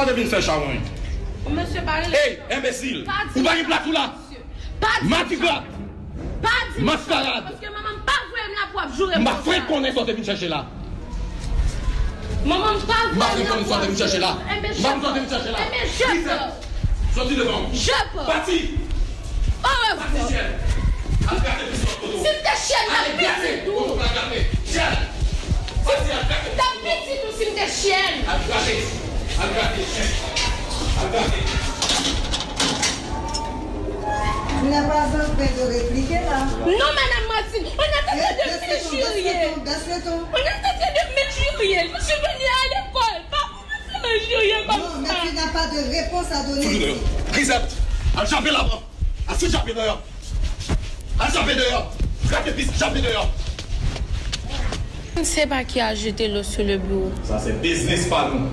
Ou monsye bari lèchon? E, embesil! Ou bari lèchon la? Pa di mwen chache? Mati kwa? Pa di mwen chache? Mas farat! Mwen mwen pa jwèm la po ap jwèm la po san! Ma fre kounen sou te bin chache la! Mwen mwen pa jwèm la po ap jwèm la po san! Ma fre konen sou te bin chache la! Mwen mwen chache la! Emen, jwèm lèchon! Disen! Jwèm lèchon! Jwèm lèchon! Pati! Orèvò! Pati, chen! Alpate vè chan ton poto! Sile te chen Alkate, chèk, alkate. Nè pa zon pe de replike la? Non, manan masi, on a sè sè de fè jirye. On a sè sè de fè jirye, lè chè vè nè a lè pòl, pa, ou mè sè mè jirye, pas pa. Non, nè fè nè pa de repos a donè. Foujou de yon, presept, alchampè la ban, alchampè de yon, alchampè de yon, rèk de pis, champè de yon. Nè se pa ki a jete lò sou le bou? Sa se pès nè spanou.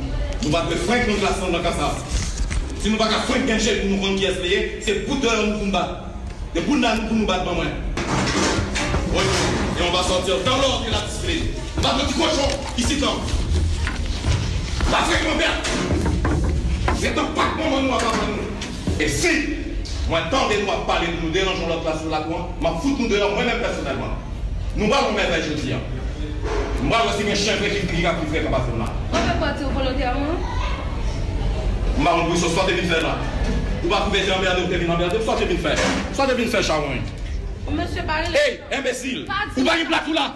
Nou va te fwenk nou glas fwande lak a sa. Si nou va ka fwenk kenche pou nou vwant ki espeye, se poutel an nou kou mbate. De poun nan nou kou mbate mwen mwen. Oye, e on va sotir tan lor de la disple. Nou va dote koujou, isi tan. La fwenk mwen mwen. Zetan pak mwen mwen nou ak avan mwen. E si, mwen tan de nou ak pale de nou denanjou lak la sou lak mwen, mwen fout nou denan mwen mwen personel mwen. Nou ba mwen mwen jouti an. Mwa wè si men chèpe ki ki yi ya kou fèk an base mnè. Mwen fè kote ou kolote an mwen? Mwa wè kote ou solte vin fè mè. Ou wè kou fè kè an bè adè ou te vin an bè adè ou solte vin fè. Solte vin fè chan mwen. Ou mè chèpare lè. Hey, embesil! Ou wè yi plakou la!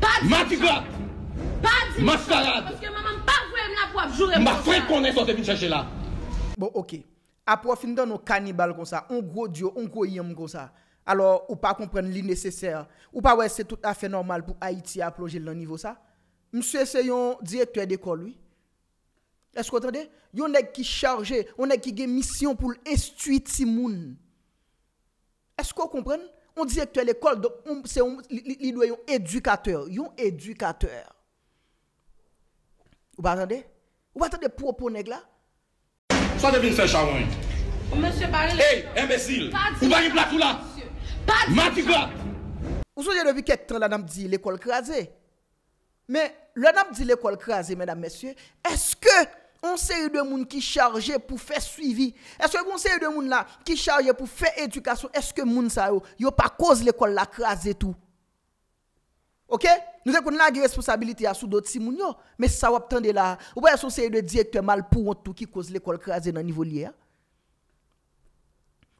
Pa di chan mwen! Ma ti gwa! Pa di chan mwen! Ma sfarad! Mwen mè mèm pa vwe mè la pou ap jure mwen! Ma fèk konè solte vin chèche la! Bon, ok. Apo wè fin don nou kanibal kon sa, Alors, ou pas comprendre nécessaire Ou pas, ouais, c'est tout à fait normal pour Haïti à plonger le niveau ça. Monsieur, c'est un directeur d'école, lui. Est-ce que vous entendez? Vous est qui chargé, on a qui une mission pour instruire moun. Est-ce que vous comprenez? On directeur l'école, donc c'est un éducateur. un éducateur. Vous attendez? Vous attendez propos nèg là? Soit devine faire charron. Monsieur Baril. Hey, imbécile! Vous pas une plaque là? Mati gwa! Ou souje devik ektran la nam di l'ekol krasi? Me, la nam di l'ekol krasi, menam mesye, eske on se yu de moun ki charje pou fe suivi? Eske pou on se yu de moun la ki charje pou fe edukasyon? Eske moun sa yo, yo pa koz l'ekol la krasi tou? Ok? Nou se koun la ge responsabilite ya sou do tsi moun yo? Me, sa wap tende la, ou pou yon se yu de di ekte mal pou wot tou ki koz l'ekol krasi nan nivou liye ya?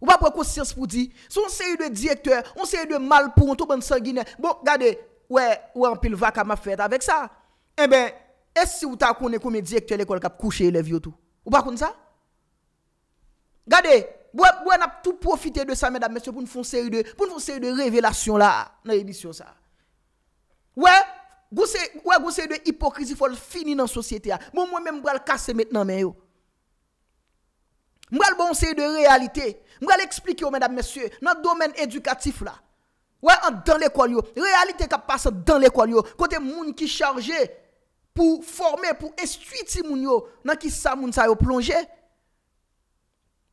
Ou pas prendre conscience pour dire, son série de directeur, on série de mal pour tout bon sanguinaire. Bon, regardez, ouais, ou en pile vaca m'a fête avec ça. Eh ben, est-ce que vous ta un combien directeur l'école qui a couché vieux tout? Ou pas comme ça? Regardez, vous on tout profité de ça mesdames messieurs pour nous faire une série de pour de révélations là dans l'émission ça. Ouais, vous c'est ouais, vous c'est de hypocrisie faut finir dans la société. Ah. moi même je vais le casser maintenant mais yo. Mwen al bon se yu de realite, mwen al explike yo mèdap mèsye, nan domen edukatif la, wè an dan lèkol yo, realite ka pasan dan lèkol yo, kote moun ki charge pou formè, pou estuiti moun yo nan ki sa moun sa yo plonje.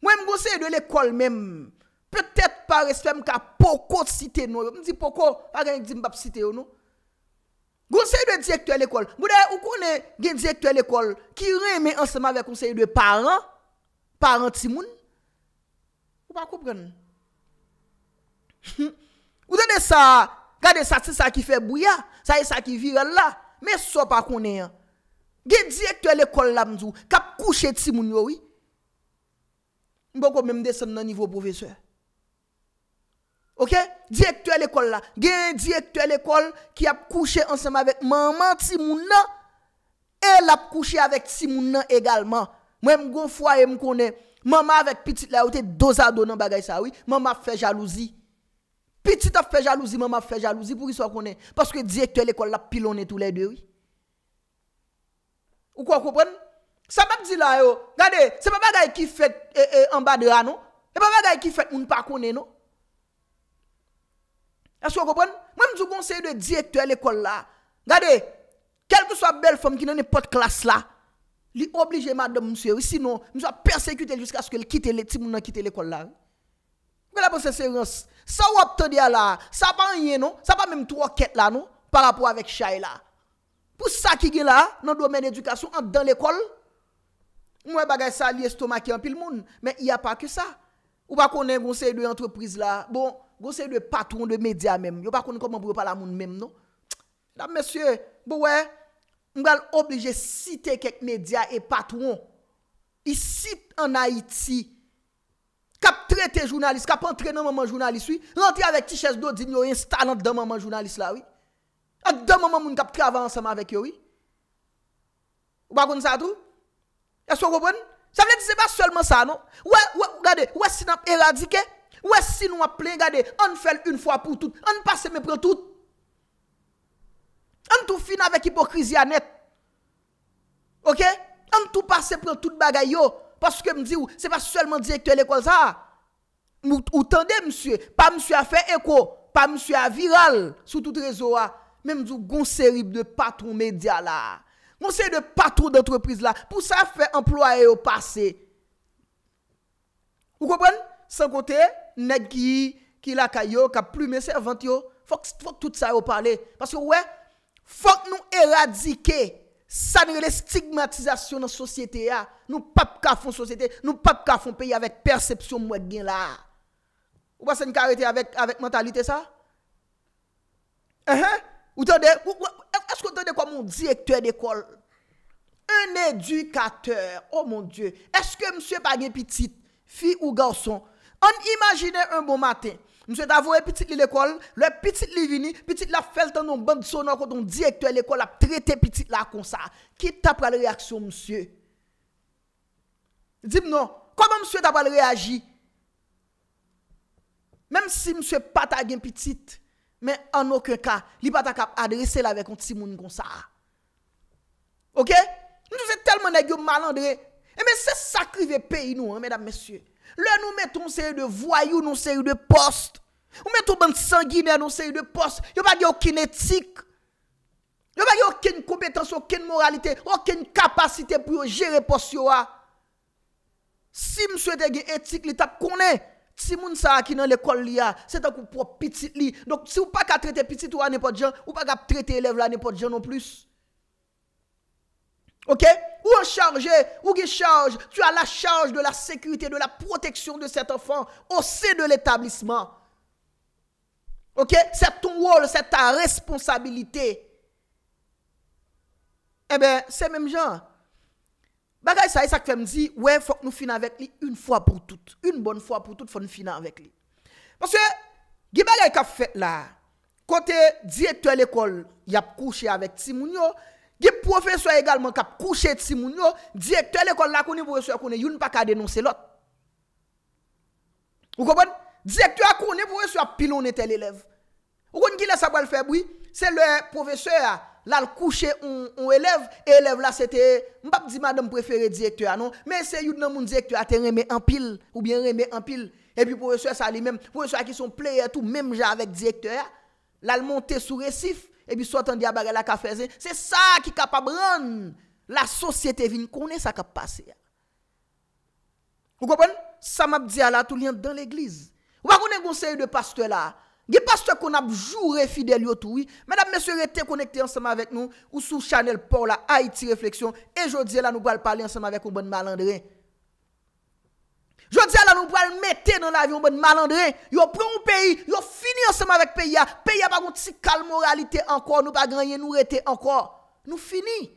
Mwen mwen goun se yu de lèkol mèm, petèp pare sè mkwa poko cite yo, mwen si poko, agen yon dimbap cite yo nou, goun se yu de direktòl lèkol, mwen mwen mwen gen direktòl lèkol ki remè ansemavè konsèy yu de parent, parents vous moun ou pas comprendre ou de ça regardez ça c'est ça qui fait bouillard ça est ça qui vire là mais so pas connaît hein. Gè directeur l'école là m'dou k'ap coucher ti moun yo oui mboko même descendre nan niveau professeur OK directeur l'école là un directeur l'école qui a couché ensemble avec maman ti moun nan et couché avec ti également Mwen m gon fwa e m konen, mama vek pitit la ou te dozado nan bagay sa ou, mama fe jalouzi. Pitit a fe jalouzi, mama fe jalouzi, pou ki sou konen? Paske direktor l'ekol la pilone tou lè dè ou. Ou kwa koupen? Sa m ap di la yo. Gade, se pa bagay ki fet en e, ba de an nou, e pa bagay ki fet moun pa konen nou. As kwa koupen? Mwen m djou konsey de direktor l'ekol la. Gade, kel kou sou a bel fom ki nan e pot klas la, Li oblige ma de mounseye wisi nou, mounsewa persekute lisk aske l kite l eti mounan kite l ekol la. Mwen la pou se seryons, sa wap te diya la, sa pa enye nou, sa pa menm tou waket la nou, pa rapou avèk chay la. Pou sa ki gen la, nan domen edukasyon, an dan l ekol, mwen bagay sa li estomaki an pi l moun, men y a pa ke sa. Ou pa konen gounseye de entreprise la, bon, gounseye de patron de media menm, yo pa konen koman pou wapal la moun menm nou. Dam monsye, bou wey, Mga l'oblige site kek media e patwon. I site an Haiti. Kap trete jounalist, kap entre nan maman jounalist, oui. Rentre avek tiches do, di nyo instanat dan maman jounalist la, oui. Dan maman moun kap tre avan ansama vek yo, oui. Ou bagoun sa trou? Ya sou wabon? Sa vle di seba selman sa, non? Ou, ou, gade, ou esin ap eradike? Ou esin ou ap plen, gade, an fel un fwa pou tout? An pase me pou tout? An tou fina vek hipokrizi anet. Ok? An tou pase prel tout bagay yo. Paske m di ou. Se pa selman di ektele kwa sa. Ou tende msye. Pa msye a fe eko. Pa msye a viral. Sou tout rezo a. Men m di ou gonserib de patrou media la. Gonserib de patrou d'entreprise la. Pou sa fe employe yo pase. Ou kopren? San kote. Nek ki la kayo. Ka plume servant yo. Fok tout sa yo pale. Paske ou wey. Fok nou eradike sanre le stigmatizasyon nan sosyete ya. Nou pap kafon sosyete, nou pap kafon peyi avèk persepsyon mwen gen la. Ou basen karite avèk mentalite sa? Ehe, ou tande, ou, ou, ou, eskou tande kwa moun direktor dekol? Un edukateur, oh mon dieu. Eskou msye bagen pitit, fi ou gason, an imagine un bon matin. Mse t'avouye pitit li l'ekol, lè pitit li vini, pitit la fel tan non ban diso nan kon ton direktor l'ekol ap trete pitit la konsa. Ki tap pral reaksyon mse? Dib nou, koman mse tap pral reagi? Mem si mse pata gen pitit, men an okre ka, li pata kap adrese la vek konti moun konsa. Ok? Mse telman e gyon malandre. E men se sakri ve pe inou, men ap mesey. Lè nou mette nou seri de voyou, nou seri de post, nou mette nou bant sanguine, nou seri de post, yo pa ge okin etik, yo pa ge okin kompetansi, okin moralite, okin kapasite pou yo jere post yo a. Si m souete ge etik li tap konen, si moun sa akine l'ekol li a, se tak ou pou ap piti li, donk si ou pa ka trete piti tou anepot jan, ou pa ka trete elev la anepot jan non plus. OK Ou en chargé, ou qui charge, tu as la charge de la sécurité, de la protection de cet enfant au sein de l'établissement. OK C'est ton rôle, c'est ta responsabilité. Eh bien, c'est même genre. Bagay ça, ça fait me dit, ouais, faut que nous finissions avec lui une fois pour toutes. Une bonne fois pour toutes, faut nous finir avec lui. Parce que, qui bagay fait là, côté directeur l'école, il a couché avec Timounio, Gip profesor egalman kap kouchet si moun yo, direktor lè kon lè kon lè kounè, vò resoy kon lè, yon pa ka denonsè lòt. Ou konpon, direktor kon lè, vò resoy, pilon lè tel lè lèv. Ou kon, gilè sa bwal feboui, se lè profesor lè lè kouchet, on lè lèv, e lèv lè se te, mpap di madame preferè direktor anon, men se yon nan moun direktor atè remè anpil, ou bien remè anpil, e pi profesor sa lè mèm, vò resoy ki son player tout mèm jè avèk direktor, lè lè mont Ebi sot an diya bagay la kafezen Se sa ki kapab ran La sosyete vin konen sa kapase Ou kopon? Sa map diya la tout liyan dan l'egliz Ou bakounen gonseri de pastwe la Ge pastwe kon ap jure fidel yo toui Men ap mesye rete konekte ansama vek nou Ou sou chanel por la Haiti Reflexion E jodze la nou bal pale ansama vek Ou bon malandren Je dis à la nous le mettre dans l'avion bon malandré. yo prend un pays, yo fini ensemble avec pays, pays a pas un calme moralité encore, nous pas gagner, nous rester encore. Nous fini.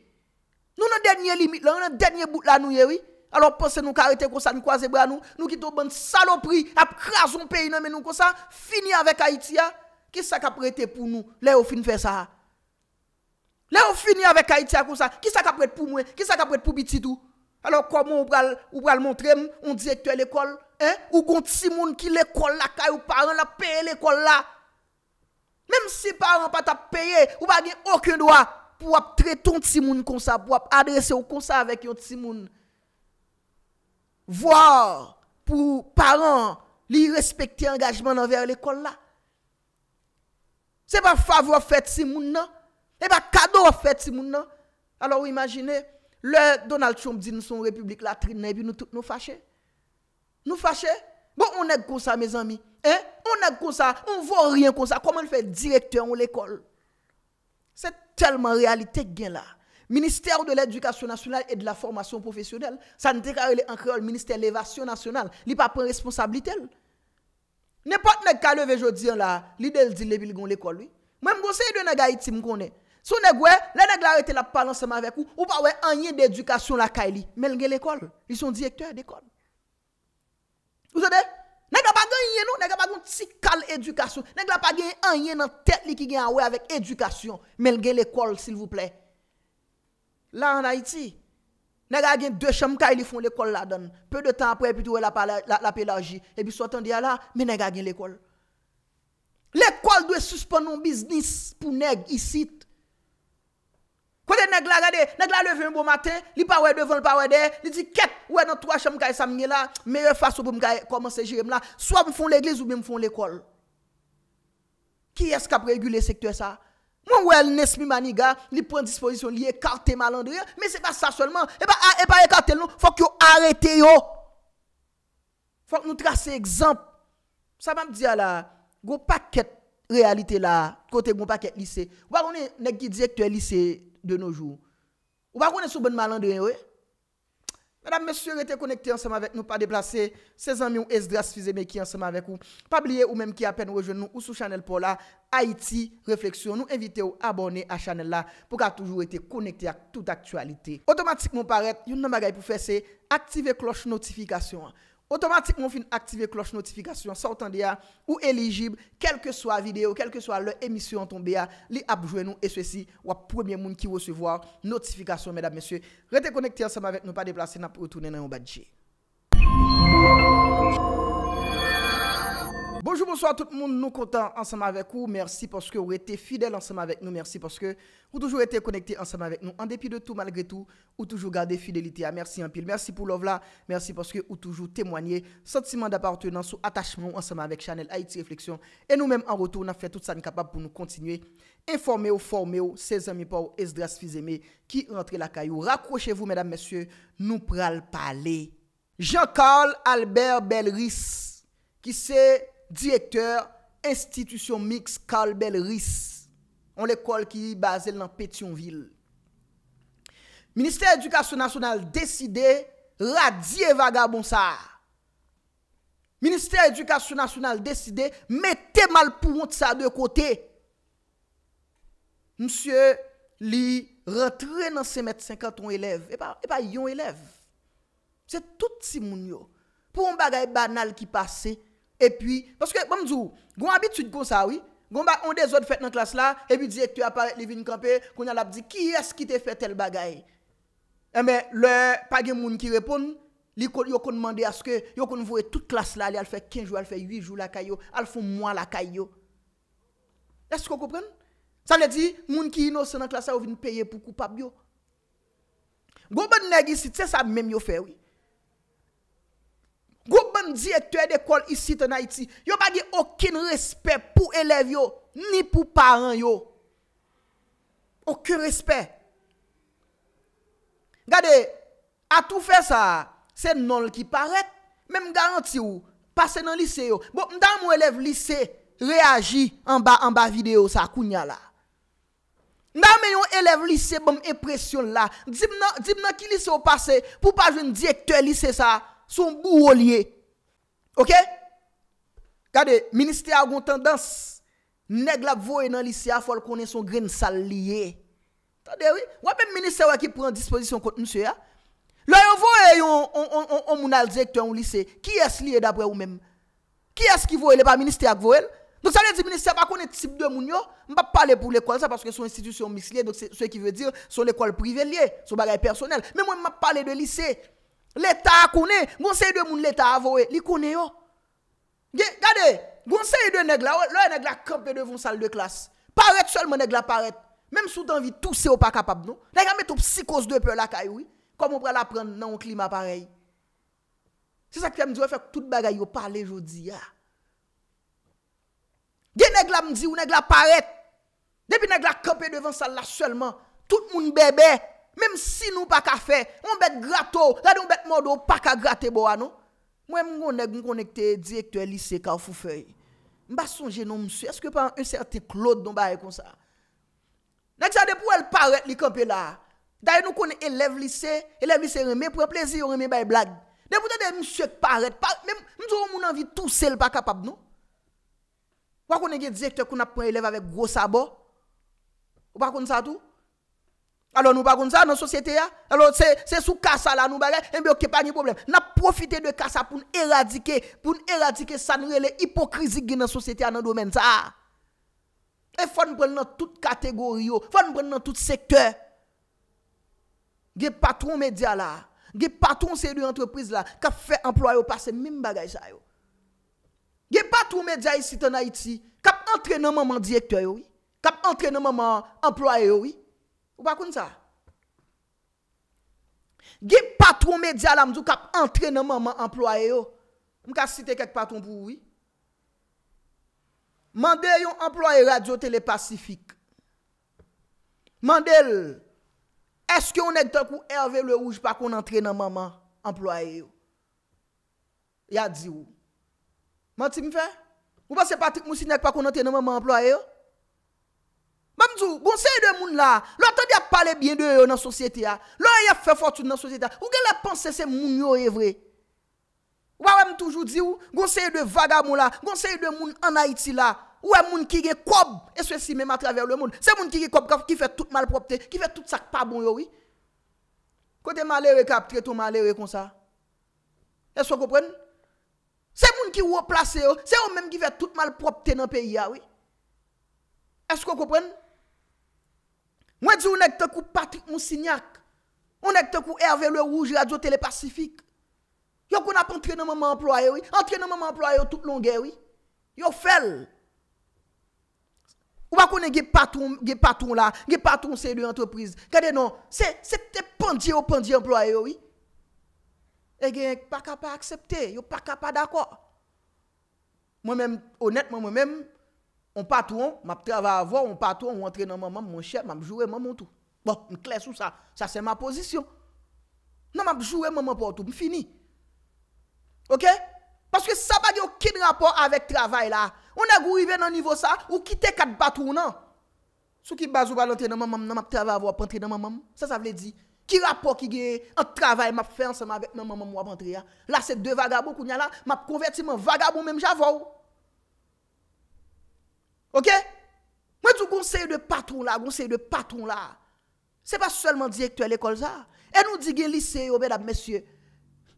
Nous nos dernière limite, là, pas dernier bout là nous eh oui. Alors pensez nous arrêter comme ça, nous croiser bras nous, nous quittons bonne saloperie, nous craser un pays non mais nous comme ça, fini avec Haïti. Qu'est-ce ah. qui a prêté pour nous Là au fin faire ça. Là on fini avec Haïti ah, comme ça, qui ça qui prêté pour moi, qui ça qui prêté pour Bititou alors comment on va va le montrer un directeur l'école hein ou qu'on petit monde qui l'école la caille ou parents la payer l'école là. Même si parents pas t'a payé ou pas aucun droit pour traiter un petit monde comme ça pour adresser au comme ça avec un petit monde. Voir pour parents li respecter engagement envers l'école là. C'est pas faveur fait si non Ce C'est pas cadeau fait si monde non Alors imaginez le Donald Trump dit nous sommes république latrine et puis nous tous nous fâchons. Nous fâchons. Bon, on est comme ça, mes amis. Hein? On est comme ça. On ne voit rien comme ça. Comment le fait directeur en l'école? C'est tellement réalité gain là. Ministère de l'éducation nationale et de la formation professionnelle, ça ne déclare en le ministère de l'évasion nationale. Il pas de responsabilité. N'importe quel cas levé aujourd'hui hein, là, l'idée dit l'école lui. Même conseil de Nagaïti me connaît. Sou neg we, le neg la rete la pou palan seman vek ou, ou pa we anyen de edukasyon la kay li. Mel gen l'ekol. Li son direktor de ekol. Ou se de? Neg la pa gen anyen nou, neg la pa gen tsi kal edukasyon. Neg la pa gen anyen nan tet li ki gen a we avek edukasyon. Mel gen l'ekol, sil vouple. La an Haiti, neg la gen 2 chanm kay li fon l'ekol la don. Peu de tan apre, pi tou we la pe laji. Ebi sou atan diya la, men ah neg la gen l'ekol. L'ekol dwe suspon non biznis pou neg isi, Kote nèk la gade, nèk la leve yon bon maten, li pa wey devon, li pa wey de, li di ket, wey nan 3 chan mkaye sa mnye la, meye faso mkaye komanse jirem la, swa mfoun l'eglize ou mfoun l'ekol. Ki eskap regule sektuè sa? Mwen wey l'nesmi maniga, li pren disponisyon, li ekarte malandri, me se pa sa solman, e pa ekarte loun, fok yo arete yo. Fok nou trase ekzamp, sa mam diya la, goun paket realite la, kote goun paket lise. Waroni nèk ki diye kwen lise, lise. De noujou. Ou bakounen sou bon malandre yon we? Madame monsieur rete konekte anseman vek nou pa deplase. Sezan mi ou es dras fizeme ki anseman vek ou. Pa bliye ou menm ki apen we jen nou ou sou chanel pou la. Haiti Reflexion nou evite ou abone a chanel la. Pou ka toujou rete konekte ak tout aktualite. Otomatik nou paret yon nan bagay pou fe se. Aktive kloche notifikasyon an. otomatikman fin aktive kloche notifikasyon sa otan deya ou eligib kelke swa video, kelke swa le emisyon ton beya, li apjwenon e swesi wap pwemye moun ki wosivwa notifikasyon medap mesye. Retekonekte ansama vek nou pa deplase napotounen nan yon badje. Bonjour, bonsoir tout le monde. Nous comptons ensemble avec vous. Merci parce que vous êtes fidèles ensemble avec nous. Merci parce que vous toujours été connectés ensemble avec nous. En dépit de tout, malgré tout, vous toujours gardé fidélité. À ah, merci un pile. Merci pour l'ovla. Merci parce que vous toujours témoigné. Sentiment d'appartenance ou attachement ensemble avec Chanel Haïti Réflexion. Et nous-mêmes, en retour, nous avons fait tout ça capable pour nous continuer. Informer ou former ou ses amis pour Esdras Fizeme qui rentre la caillou. Raccrochez-vous, mesdames, messieurs. Nous pral parler. Jean-Carl Albert Belris qui c'est Direkteur institisyon mix Karl Bell Ries An l'ekol ki bazel nan Petionville Ministère Edukasyon Nasyonal deside Radie Vagabonsa Ministère Edukasyon Nasyonal deside Mète mal pou moun sa de kote Msyè li rentre nan se met 50 on elev E pa yon elev Se tout si moun yo Pou m bagay banal ki pase E pi, paske bon djou, goun habitude kon sa wii, goun ba on de zot fèt nan klas la, e bi diye ki apare li vin kampè, kon yal ap di, ki eski te fèt tel bagay? E me, le pagye moun ki repon, yo kon mande aske, yo kon vowe tout klas la li, al fè 5 jou, al fè 8 jou la kayo, al fò mwa la kayo. Esko koupren? Sa le di, moun ki inos nan klas la, yo vin pèye pou koupap yo. Goun ba bon nègi si te sa mèm yo fè wii. direktor de kol isi te na iti. Yo bagi okin respet pou elev yo ni pou paran yo. Okin respet. Gade, a tou fe sa se nol ki paret men m garanti ou. Pase nan lise yo. M bon, dan m ou elev lise reagi an ba video sa kounya la. M dan m ou elev lise bom epresyon la. Dib nan ki lise ou pase pou pa joun direktor lise sa son bou ro liye. Ok, gade, minister yon tendans, neg la voe nan lise a fol konen son grene sal liye. Tade wè, wapen minister wè ki pran dispozisyon konti msye ya? Lè yon voe yon moun alze kwen yon lise, ki es liye dapre ou men? Ki es ki voe, lè pa minister ak voel? Don sa lè di minister, wap konen tip 2 moun yo, mba pale pou l'ekol sa, paske son institusyon misliye, don se sou e ki vè dir, son l'ekol privé liye, son bagay personel, mwen mba pale de lisey. L'Etat a kone, gounse yi de moun l'Etat a voe. Li kone yo. Gade, gounse yi de neg la, lò yi neg la kampe devon sal de klas. Parete sol mon neg la parete. Mem sou dan vi tous se yo pa kapab nou. Neg a met ou psikos de pe la kayoui. Kom ou pre la pren nan ou klima parei. Se sa ki fèm di wè e fèk tout bagay yo pale jodi ya. Gen neg la mdi ou neg la parete. Depi neg la kampe devon sal la sol man. Tout moun bebe. Gade. Mem si nou pa ka fe, mwen bet grato, rade mwen bet modo, pa ka grate bo a nou. Mwen mwen konen ek mwen konen ek te direktor lise ka ou foufei. Mwen ba sonje nou msou, eske pa un certi klode mwen ba e kon sa. Nek sa depou el paret li kempi la. Da e nou konen elev lise, elev lise reme pou e plezi reme bay blag. Depou te de msou ek paret, mwen zon moun anvi tou sel pa kapab nou. Wak konen ek direktor konen ap pon elev avek gwo sa bo. Wak konen sa tou. alo nou bagoun sa nan sosyete ya, alo se sou kasa la nou bagay, enbe yo kepa nye problem, na profite de kasa pou n'eradike, pou n'eradike sanre le hipokrizik gen nan sosyete ya nan domen sa, e fon pren nan tout kategori yo, fon pren nan tout sektor, ge patrou media la, ge patrou se di entreprise la, kap fe employe yo pa se mim bagay sa yo, ge patrou media yi si te na iti, kap entrene maman direktor yo, kap entrene maman employe yo, Ou pa kon sa? Ge patron medya la mdou kap entre nan maman employe yo. Mka site kek patron pou ou. Mandel yon employe radio telepacifik. Mandel, eske yon nek to kou erve le ouj pa kon entre nan maman employe yo. Ya di ou. Mandel si mi fe? Ou pa se patrik mousi nek pa kon entre nan maman employe yo? Mamzou, gounseye de moun la, lò tè di ap pale biye de yo nan sosyete ya. Lò yè fè fòrtout nan sosyete ya. Ou gè lè panse se moun yo evre? Ou a wèm toujou di ou, gounseye de vagamou la, gounseye de moun anaiti la. Ou wè moun ki ge kob, e swesi mèm a traver le moun. Se moun ki ge kob, ki fè tout malpropte, ki fè tout sak pa bon yo, oui. Kote malèwe kap, tretou malèwe kon sa. Eskò kòpren? Se moun ki wò plase yo, se wèm mèm ki fè tout malpropte nan peyi ya, oui. Eskò kòpren Mwen di ou nèk te kou Patrick Moussignac, ou nèk te kou Hervé Lerouge, Radio Telepacifique, yo kon ap entriè nan mè mè employè, entriè nan mè mè employè yo tout longè, yo fel. Ou bakounen ge patoun la, ge patoun non, se yon entreprise, kade non, se te pandye yo pandye employè, e gen yon pa kapa akseptè, yo pa kapa dakwa. Mwen mèm, honèt, mwen mèm, On patou an, map travè avò, on patou an, ou antre nan mamam, mon chèp, mam jouè mamam tout. Bon, m'klè sou sa, sa se ma pozisyon. Nan map jouè mamam potou, m'fini. Ok? Paske sa bagè ou kèd rapò avèk travè la, ou nan gouive nan nivou sa, ou kite kat patou nan. Sou ki bazou balantè nan mamam, nan map travè avò, ap antre nan mamam, sa sa vle di. Kè rapò ki gè, an travè map fè ansè mamam, ap antre ya. La se dè vagabou kou nyan la, map konverti man vagabou menm javò ou. OK Moi tout conseil de patron là, conseil de patron là. ce n'est pas seulement directeur de l'école ça. Elle nous dit les lycée mesdames messieurs.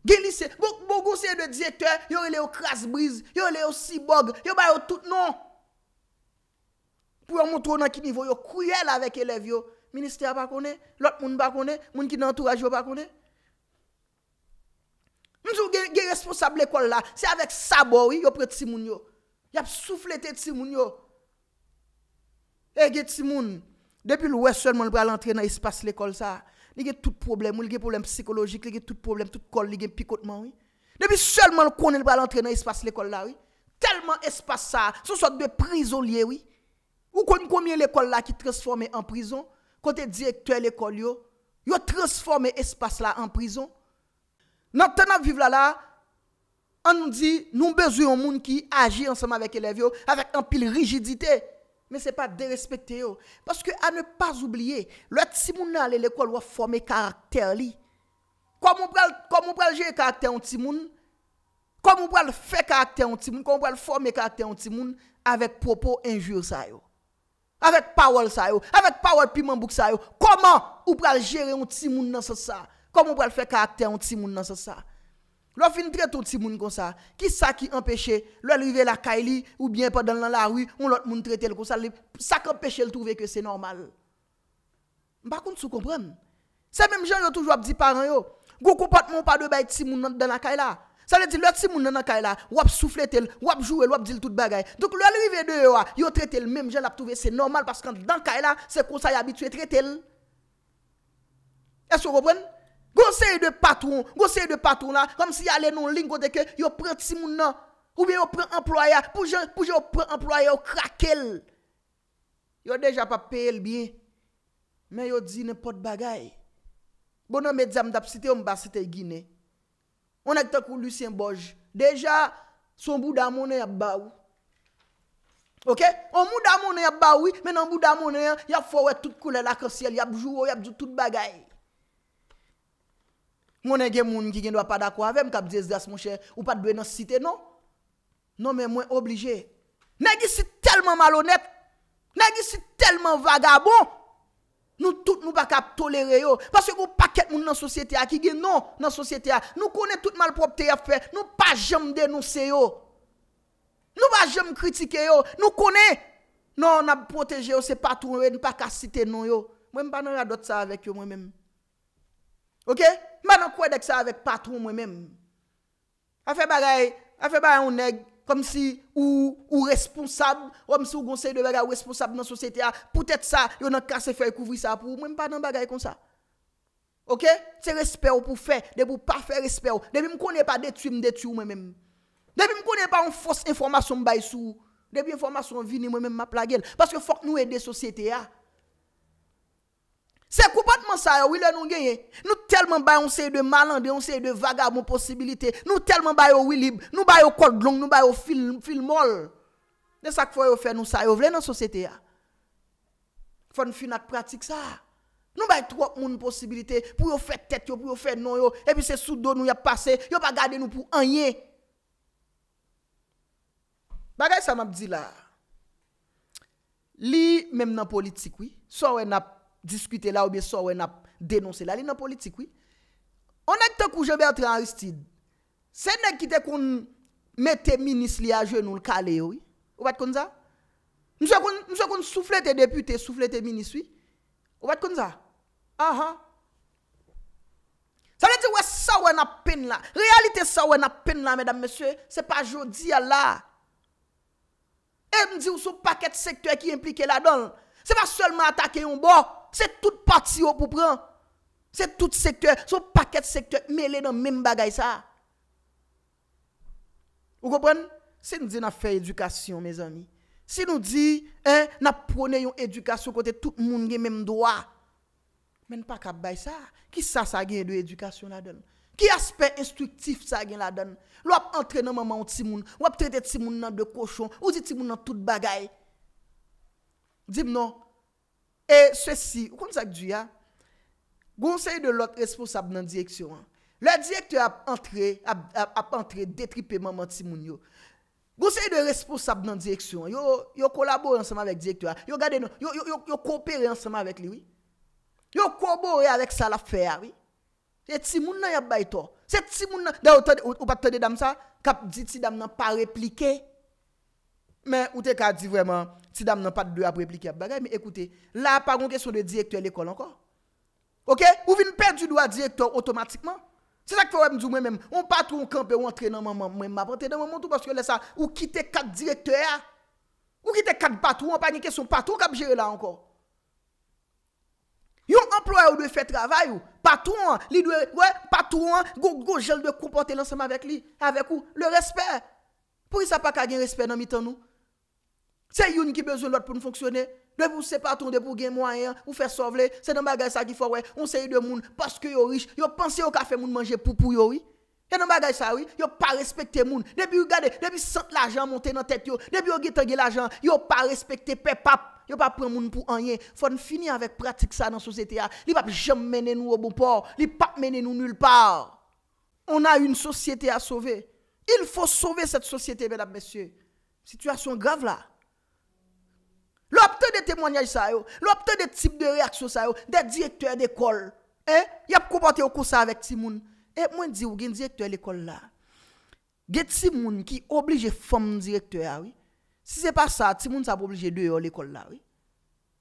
Gen lycée, bon bon conseil de directeur, yo est au crasse brise, yo est au cyborg, yo ba au tout non. Pour montrer à quel niveau yo cruel avec élève yo. Ministère pas connaît, l'autre monde pas connaît, monde qui dans entourage pas connaît. Nous sommes responsable de l'école là, c'est avec sabo oui, yo prend à moun yo. a soufflé tes moun et eh, que si moun, depuis le seulement le entrer dans l'espace l'école ça, il y a tout problème, il y a problème psychologique, il y a tout problème, tout col, il y a picotement oui. Depuis seulement le connaît le va entrer dans l'espace l'école là oui. Tellement espace ça, ce sorte de prisonniers. oui. Ou combien l'école là qui transforme en prison, côté directeur de l'école yo, yo transformé espace là en prison. Dans temps vivre là là, on nous dit nous besoin de monde qui agit ensemble avec les élèves avec un pile rigidité. Men se pa de respete yo. Paske a ne pas oubliye. Le ti moun nan le lekol wafome karakter li. Kom ou pral jere karakter an ti moun. Kom ou pral fe karakter an ti moun. Kom ou pral fome karakter an ti moun. Avèk propos enjur sa yo. Avèk pawol sa yo. Avèk pawol pimambouk sa yo. Koman ou pral jere an ti moun nan se sa. Kom ou pral fe karakter an ti moun nan se sa. Lo fin trete ou tsi moun kon sa, ki sa ki empeshe, lo elive la kay li, ou bien pa dan lan la rwi, ou lot moun trete le kon sa, sa ka peche le touve ke se normal. Bakoun sou kompran. Se menm jen yo touj wap di paran yo, go kompat moun pa de bay tsi moun nan la kay la. Sa le di lot tsi moun nan la kay la, wap souffle tel, wap jouel, wap dil tout bagay. Dok lo elive de yo, yo trete le menm jen la touve se normal, paskan dan la kay la, se kon sa yabitwe trete el. E sou kompran? Gosey de patroun, gosey de patroun la, kom si yale nou lingou de ke, yo prent si moun nan, ou bien yo prent employe, pouje yo prent employe yo krakel. Yo deja pa peye l biye, men yo di ne pot bagay. Bono me dza mdap site yon basite yon gine. On ek te kou Lucien Boj. Deja, son bouda mounen ya bau. Ok? On mouda mounen ya bau, men yon bouda mounen ya fowe tout koule la kosey, yabjou, yabjou tout bagay. Mwen gen moun ki gen dwa pa da kwa ve, mwen kap zezaz mwen chè, mwen pa dwe nan site nan. Non men mwen oblije. Nè gen si telman malonèp, nè gen si telman vagabon, nou tout mwen pa kap tolere yo. Pase mwen pa ket moun nan sosyete a, ki gen non nan sosyete a, nou kone tout malpropte ya fè, nou pa jem denouse yo. Nou pa jem kritike yo, nou kone. Non, nan proteje yo, se pa tout mwen, nou pa kap site nan yo. Mwen mwen pa nan yadot sa avèk yo mwen mèm. Ok? Man an kouèdèk sa avèk patrou mwen mèm. An fè bagay, an fè bagay an neg, kom si ou responsab, ou ansi ou gonsey de bagay ou responsab nan sosyete a, pou tèt sa, yo nan kase fè kouvri sa pou mwen mèm pa nan bagay kon sa. Ok? Se respè ou pou fè, de pou pa fè respè ou, de pou m konè pa detu m detu mwen mèm. De pou m konè pa an fos informasyon m bay sou, de pou informasyon vini mwen mèm ma plagèl, paske fòk nou edè sosyete a. Se koupatman sa yo, wile nou genye. Nou telman bayon se yi de malande, yon se yi de vagabon posibilite. Nou telman bayon wili, nou bayon kodlong, nou bayon filmol. Ne sak fwa yo fwe nou sa yo, vle nan sosete ya. Fwa nou fwi nat pratik sa. Nou bayon trok moun posibilite, pou yo fwe tet yo, pou yo fwe non yo, epi se sou do nou yap pase, yo pa gade nou pou anye. Bagay sa mabdi la, li mem nan politik, sou wè nan politik, Diskute la ou bi sa wè na denonse la Li nan politik wè Onèk te kou jè bè atre an ristid Se nèk kite kon Mè te minis li a jè nou l kalè yo wè Ou wè kon za Mè se kon souflete depute Souflete minis wè Ou wè kon za Sa wè di wè sa wè na pen la Realite sa wè na pen la Mèdam mèsyè se pa jò di ya la M di wè sou paket sektwè ki implike la don Se pa sèlman atake yon bo Se tout pati yo pou pran. Se tout sektur. Se paket sektur. Mele nan men bagay sa. Ou kopren? Se nou di na fe edukasyon, me zanmi. Se nou di, eh, na pwone yon edukasyon kote tout moun gen men mdwa. Men pa kap bay sa. Ki sa sa gen edukasyon la don? Ki asper instruktif sa gen la don? Wap entre nan maman ou timoun? Wap trete timoun nan de koshon? Ou di timoun nan tout bagay? Di mnon? Et ceci, vous connaissez ça conseil de l'autre responsable dans la direction. Hein. Le directeur a entré, a, a, a entré détripement menti moun Conseil de responsable dans la direction. Hein. Yo, yo collaboré ensemble avec le directeur. Hein. Yo gardé yo, yo, yo, coopéré ensemble avec lui. Yo collaboré avec ça l'affaire, oui. Et ti moun nan y a bay C'est Timoun moun nan, d'ailleurs, ou, pas de dame ça, kap dit si dame n'a pas répliqué. Mais ou te ka dit vraiment, si dame n'a pas de deux à répliquer bagay, mais écoutez, là, pas une question de directeur l'école encore. Ok? Ou vient perdre du droit directeur automatiquement. C'est ça que faut me moi-même. On pas on camper ou entraîne dans maman, moi, m'apprendre dans maman tout parce que là, ça, ou quitte quatre directeurs, hein? ou quitte quatre patrons, on pas une question patron qui gérer là encore. Yon employeur doit faire travail ou patron, hein, li doit ouais patron, hein, go go gel de comporter l'ensemble avec lui, avec ou le respect. Pour ça pas qu'à respect dans mi-temps nous c'est une qui besoin de l'autre pour fonctionner. De vous pas de pour gagner moyen, hein, vous faire sauver, c'est dans bagage ça qu'il faut ouais, on sait de monde parce que yo riche, yo pensez au café monde manger pour pour yo oui. C'est dans bagage ça oui, yo pas respecter monde. Depuis regardez, depuis sent l'argent monter dans tête yo, depuis yo gete l'argent, yo pas respecter pap. Yo pas prendre moun pour rien. Faut finir avec pratique ça dans la société. Ah. Li pas jamais mener nous au bon port, li pas mener nous nulle part. On a une société à sauver. Il faut sauver cette société mesdames messieurs. Situation grave là. Lo ap te de te mwanyaj sa yo, lo ap te de tip de reaksyon sa yo, de direktor de ekol. Eh, yap kou pati wakousa avèk timoun. Eh, mwen di w gen direktor l'ekol la. Gen timoun ki oblige fòm direktor ya ah wè. Si se pa sa, timoun sa pou oblige deyo l'ekol la wè.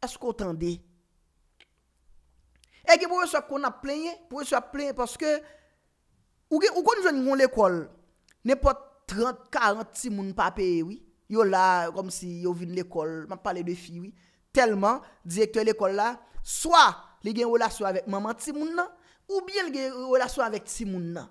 Eskou tande? Eh, ki pou wè so kon ap plenye, pou wè so ap plenye, pwè sepòske, w kon nou jen yon l'ekol, ne pot 30-40 timoun papeye wè. Yo là, comme si yo de l'école, m'a parlé de filles, oui. Tellement, directeur l'école là, soit il gen a une relation avec maman ou bien il y a une relation avec Timoun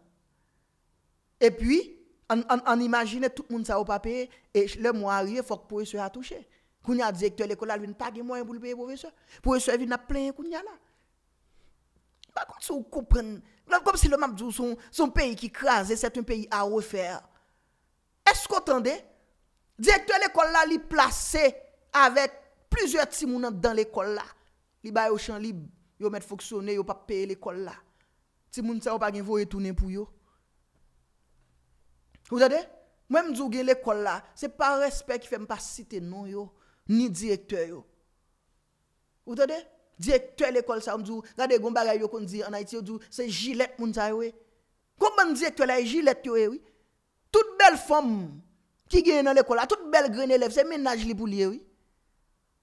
Et puis, on, on, imagine tout le monde ça au papier, et le mois arrive, il faut que le professeur a touché. Quand directeur l'école là, il ne pas de moyen pour le payer professeur. Le professeur vient plein, kounya là. Par contre, si vous comprenez, comme si le map son, son pays qui crase, c'est un pays à refaire. Est-ce qu'on entendait? Direktye l'ekol la li plase avet plizye timounan dan l'ekol la. Li bayo chan li yo met foksyone, yo pa peye l'ekol la. Timoun sa yo pa gen vou etounen pou yo. Ou tade? Mwen mdjouge l'ekol la, se pa respet ki fe mpa site nou yo, ni direktye yo. Ou tade? Direktye l'ekol sa mdjou, gade gomba ray yo kon di anay ti yo djou, eh se jilet moun sa yo we. Kouman direktye la yi jilet yo we? Tout bel fom mdjou. Qui gagne dans l'école Toute belle graine élève, c'est ménage li pour lui.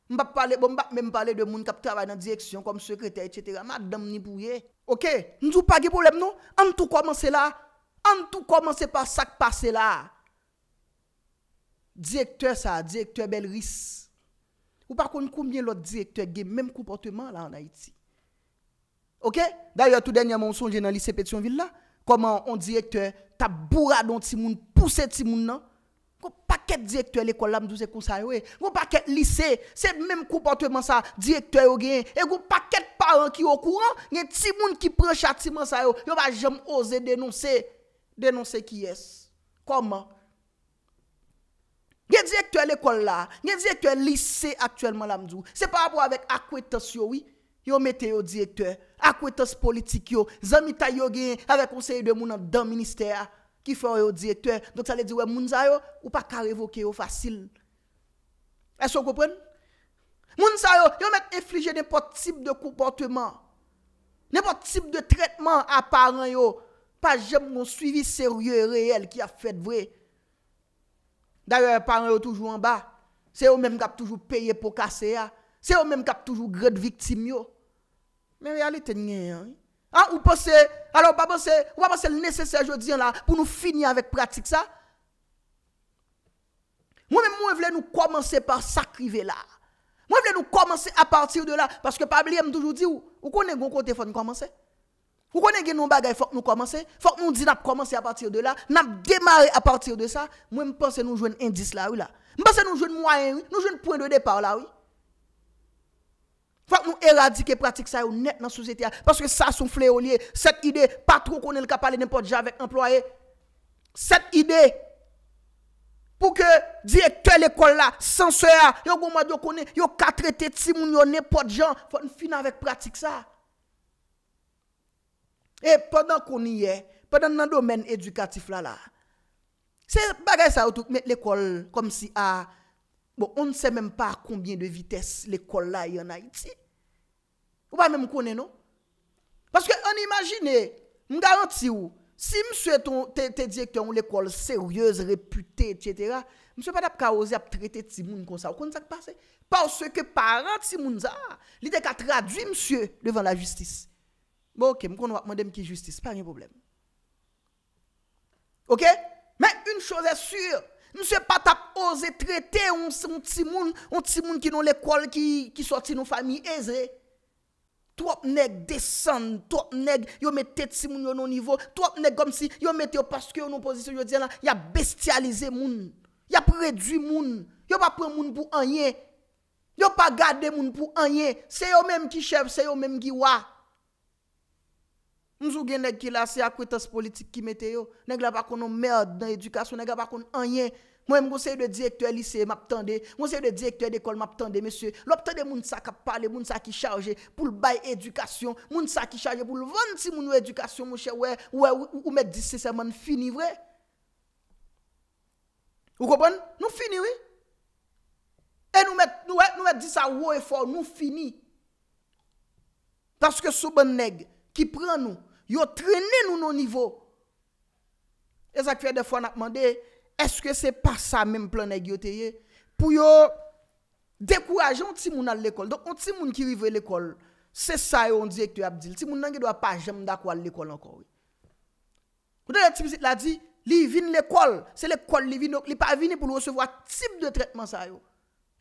Je ne pas même parler de monde qui travaille dans la direction comme secrétaire, etc. Madame ni pouye. Ok, nous n'avons pas de problème, non En tout commencer là. En tout commencer par ça qui passe là. Directeur ça, directeur Belris. Ou par contre, combien l'autre directeur a même comportement là en Haïti Ok D'ailleurs, tout dernièrement, on songe dans le lycée là. Comment on directeur, t'as bourré dans petit monde, poussé petit monde, non Goun paket direktwè l'ekol la mdou se konsaywe, goun paket lise, se mèm koupantwe man sa direktwè yo gen, e goun paket paran ki yo kouan, gen timoun ki prechati man sa yo, yo va jèm ose denonse, denonse ki yes. Koman? Gen direktwè l'ekol la, gen direktwè lise aktwèl man la mdou, se pa apwa avèk akwetas yo wi, yo metè yo direktwè, akwetas politik yo, zanmita yo gen avèk konsaywe de mounan dan minister ya. Ki fè yon dièteur. Donk sa lè di wè moun sa yon, ou pa kar evoke yon fasil. E so koupren? Moun sa yon, yon mèk eflije nèpot tip de kouportèman. Nèpot tip de tretman aparan yon. Pa jèm moun suivi seryè reyèl ki a fèt vre. Dè yon aparan yon toujou an ba. Se yon mèm kap toujou peye pou kase ya. Se yon mèm kap toujou gred viktim yon. Mè yon yon lè tenye yon yon. ah ou pensez, alors pas penser, ou pas le nécessaire je dis là pour nous finir avec pratique ça. Moi-même, moi, je voulais nous commencer par s'accriver là. Moi, je voulais nous commencer à partir de là. Parce que Pabli m'a toujours dit, ou connaissez bon côté, il faut nous commencer. Vous connaissez nos bagages, il faut nous commencer? Il faut que nous disions commencer à partir de là. Nous démarrer à partir de ça. Moi, je pense que nous jouons un indice là, oui, là. Je pense que nous jouons moyen, nous jouons un point de départ là, oui. Fak nou eradike pratik sa yo net nan souzeti ya. Paske sa sou fle o liye. Set ide, pa tro konen l ka pale nepot jan vek employe. Set ide, pou ke diye tel ekol la, sensoya, yo gouman diyo konen, yo ka trete ti moun yo nepot jan. Fak nou fina vek pratik sa. E, padan konen ye, padan nan domen edukatif la la, se bagay sa yo touk met l ekol kom si a, ah, Bon, on ne se menm pa konbien de vites l'ekol la yon ha iti. Ou pa menm konen nou? Paske an imagine, eh, m garanti ou, si mse te diye ki an l'ekol seryez, repute, etc., mse pa dap ka ose ap trete ti moun kon sa. Ou kon sa k pa se? Pa ou se ke para ti moun za, li dek a tradwi mse devan la justis. Bon, ok, m kon wap, mwen dem ki justice, pa rin problem. Ok? Men, un chose sur, Mwen se pa tap ose trete yon ti moun ki nou lekol ki soti nou fami eze. Twop neg desan, twop neg yon mette ti moun yon nou nivou, twop neg kom si yon mette yon paske yon nou pozisyon yon diyan la, yon bestialize moun, yon predu moun, yon pa pre moun pou anye, yon pa gade moun pou anye, se yon menm ki chev, se yon menm ki wak. Mzou gen neg ki la se akwitas politik ki mete yo, neg la bakon nou mèrd nan edukasyon, neg la bakon anyen. Mwen mwen se yu de direktor liseye map tande, mwen se yu de direktor dekol map tande, mwen se yu de moun sa ka pale, moun sa ki chaje pou l bay edukasyon, moun sa ki chaje pou l vantimoun ou edukasyon, mwen se wè, wè, wè, wè, ou mè disi se mwen fini vre? Ou kopan? Nou fini wè? E nou mè disa wè, nou mè disa wè, e nou fini. Paske sou ban neg, ki pren nou, Yo trene nou nou nivou. E sak fè de fwa na pman de, eske se pa sa menm plan e gyote ye? Pou yo, dekourajon ti moun al l'ekol. Donk, on ti moun ki rive l'ekol, se sa yo, on di ekte Abdi, ti moun nan ge do a pa jem da kwa l'ekol anko. Kou do yon tipisit la di, li vin l'ekol, se l'ekol li vin, li pa vin e pou l'osevo a tip de tretman sa yo.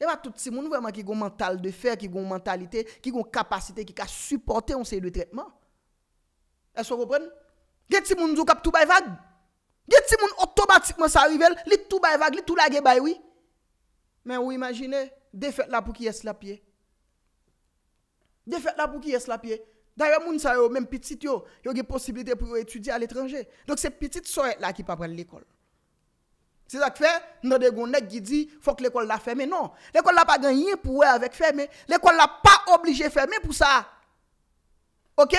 Ewa touti ti moun vèman ki goun mental de fè, ki goun mentalite, ki goun kapasite, ki ka supporte on se yon tretman. Est-ce que vous comprenez Il y a des gens qui ont tout vague. Il y a des gens automatiquement ça arrive, ils tout vague, ils tout la oui. Mais vous imaginez, défaite là pour qui est la pied. Défaite là pour qui est la pied. D'ailleurs, moun sa yo, même petit yo, yo des possibilité pour étudier à l'étranger. Donc c'est petit soeur là qui pas prendre l'école. C'est ça que fait, nous avons des qui dit faut que l'école la ferme. Non, l'école n'a pas gagné pour avec fermer. L'école n'a pas obligé fermer pour ça. OK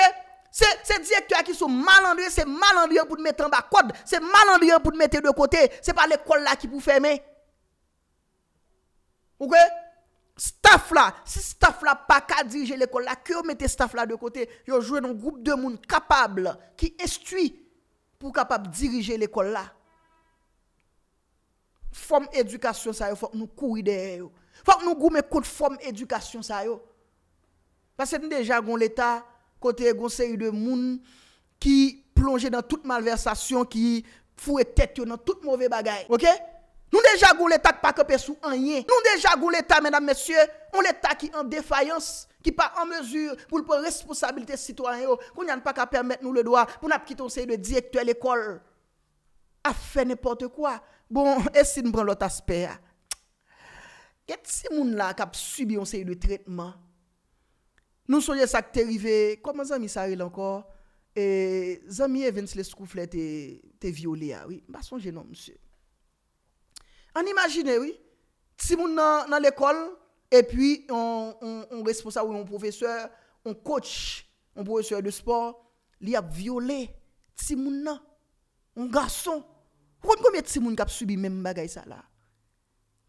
Se diye ki sou malandriye, se malandriye pou te mette an ba kod, se malandriye pou te mette de kote, se pa l'ekol la ki pou fèmè. Ou kè? Staff la, si staff la pa ka dirije l'ekol la, kè yo mette staff la de kote, yo jwè nou goup de moun kapable, ki estui pou kapable dirije l'ekol la. Form edukasyon sa yo, fòk nou kou ide yo. Fòk nou goup me kout form edukasyon sa yo. Basè nou deja goun l'Etat. côté conseil de monde qui plongeait dans toute malversation, qui fouette tête dans toute mauvaise bagaille. OK Nous déjà goulé l'État pas campé sous yé. Nous déjà goulé l'État, mesdames, messieurs, on l'État qui en défaillance, qui pas en mesure pour prendre responsabilité citoyen, qu'on n'a pas qu'à permettre nous le droit pour n'a quitter conseil de directeur l'école à faire n'importe quoi. Bon, et si nous prenons l'autre aspect, ah, qu'est-ce que ces là qui un série de traitement? Nou souje sak terive, koman zami saril ankor, e, zami evens le skouflete te viole a, oui. Bason jenon, msè. An imagine, oui, tsimoun nan l'ekol, epi, on responsa ou yon professeur, on koch, yon professeur de sport, li ap viole, tsimoun nan, yon gason, kon konmye tsimoun kap subi men bagay sa la?